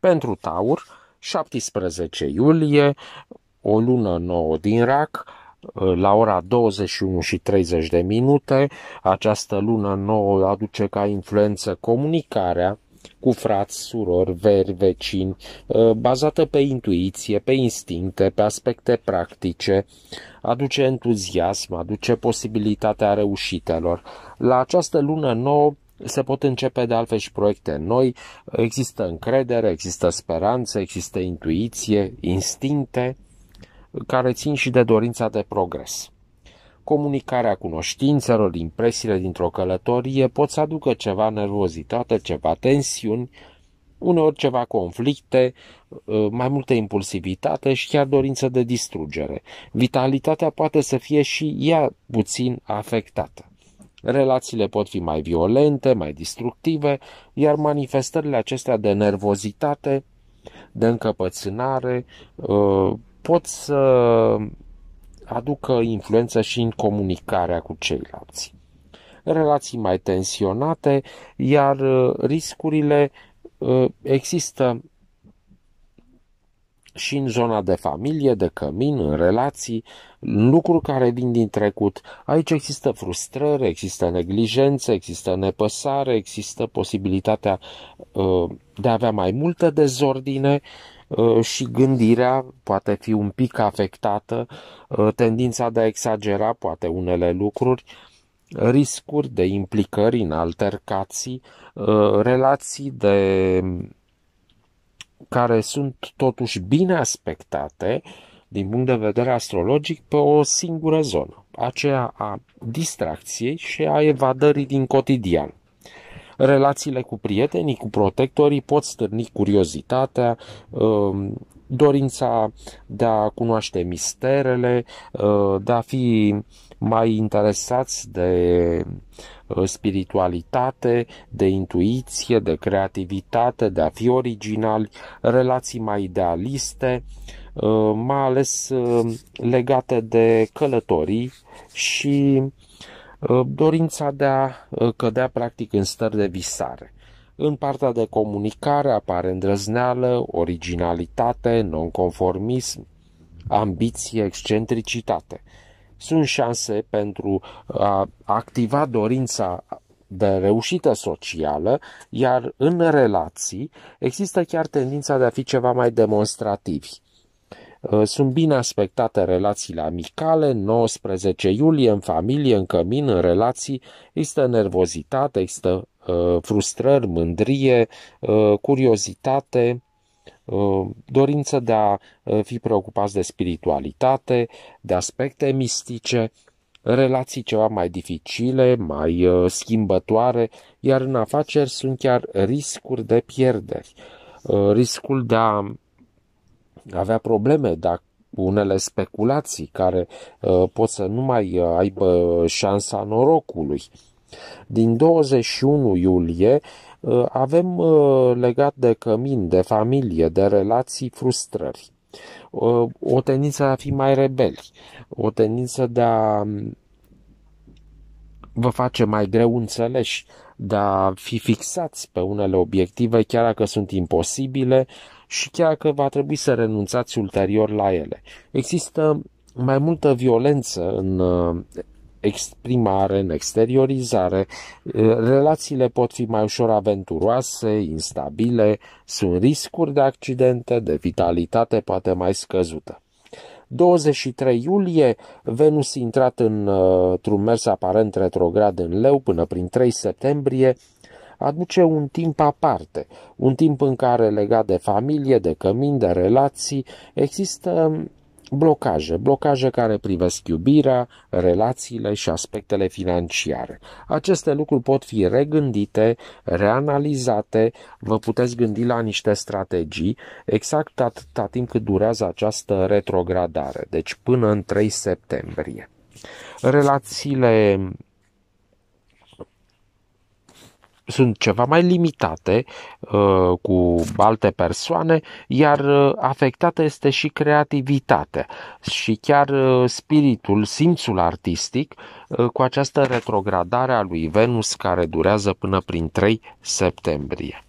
Pentru Taur, 17 iulie, o lună nouă din rac, la ora 21 și 30 de minute, această lună nouă aduce ca influență comunicarea cu frați, surori, veri, vecini, uh, bazată pe intuiție, pe instincte, pe aspecte practice, aduce entuziasm, aduce posibilitatea reușitelor. La această lună nouă se pot începe de altfel și proiecte noi, există încredere, există speranță, există intuiție, instincte care țin și de dorința de progres. Comunicarea cunoștințelor, impresiile dintr-o călătorie pot să aducă ceva nervozitate, ceva tensiuni, uneori ceva conflicte, mai multă impulsivitate și chiar dorință de distrugere. Vitalitatea poate să fie și ea puțin afectată. Relațiile pot fi mai violente, mai destructive, iar manifestările acestea de nervozitate, de încăpățânare, uh, pot să aducă influență și în comunicarea cu ceilalți. Relații mai tensionate, iar uh, riscurile uh, există și în zona de familie, de cămin, în relații, lucruri care vin din trecut. Aici există frustrări, există neglijențe, există nepăsare, există posibilitatea uh, de a avea mai multă dezordine uh, și gândirea poate fi un pic afectată, uh, tendința de a exagera poate unele lucruri, riscuri de implicări în altercații, relații de care sunt totuși bine aspectate din punct de vedere astrologic pe o singură zonă, aceea a distracției și a evadării din cotidian. Relațiile cu prietenii, cu protectorii pot stârni curiozitatea, um, dorința de a cunoaște misterele, uh, de a fi mai interesați de uh, spiritualitate, de intuiție, de creativitate, de a fi originali, relații mai idealiste, uh, mai ales legate de călătorii și dorința de a cădea practic în stări de visare. În partea de comunicare apare îndrăzneală, originalitate, nonconformism, ambiție, excentricitate. Sunt șanse pentru a activa dorința de reușită socială, iar în relații există chiar tendința de a fi ceva mai demonstrativi. Uh, sunt bine aspectate relațiile amicale, 19 iulie, în familie, în cămin, în relații, există nervozitate, există Uh, frustrări, mândrie, uh, curiozitate, uh, dorință de a fi preocupați de spiritualitate, de aspecte mistice, relații ceva mai dificile, mai schimbătoare, iar în afaceri sunt chiar riscuri de pierderi, riscul de a avea probleme dacă unele speculații care pot să nu mai aibă șansa norocului. Din 21 iulie uh, avem uh, legat de cămin, de familie, de relații, frustrări. Uh, o tendință de a fi mai rebeli, o tendință de a um, vă face mai greu înțeleși, de a fi fixați pe unele obiective, chiar dacă sunt imposibile și chiar că va trebui să renunțați ulterior la ele. Există mai multă violență în exprimare, în exteriorizare. Relațiile pot fi mai ușor aventuroase, instabile, sunt riscuri de accidente, de vitalitate poate mai scăzută. 23 iulie, Venus intrat într-un mers aparent retrograd în leu până prin 3 septembrie, aduce un timp aparte, un timp în care legat de familie, de cămin, de relații, există blocaje, blocaje care privesc iubirea, relațiile și aspectele financiare. Aceste lucruri pot fi regândite, reanalizate, vă puteți gândi la niște strategii exact atâta timp cât durează această retrogradare, deci până în 3 septembrie. Relațiile sunt ceva mai limitate uh, cu alte persoane, iar uh, afectată este și creativitatea și chiar uh, spiritul, simțul artistic cu această retrogradare a lui Venus care durează până prin 3 septembrie.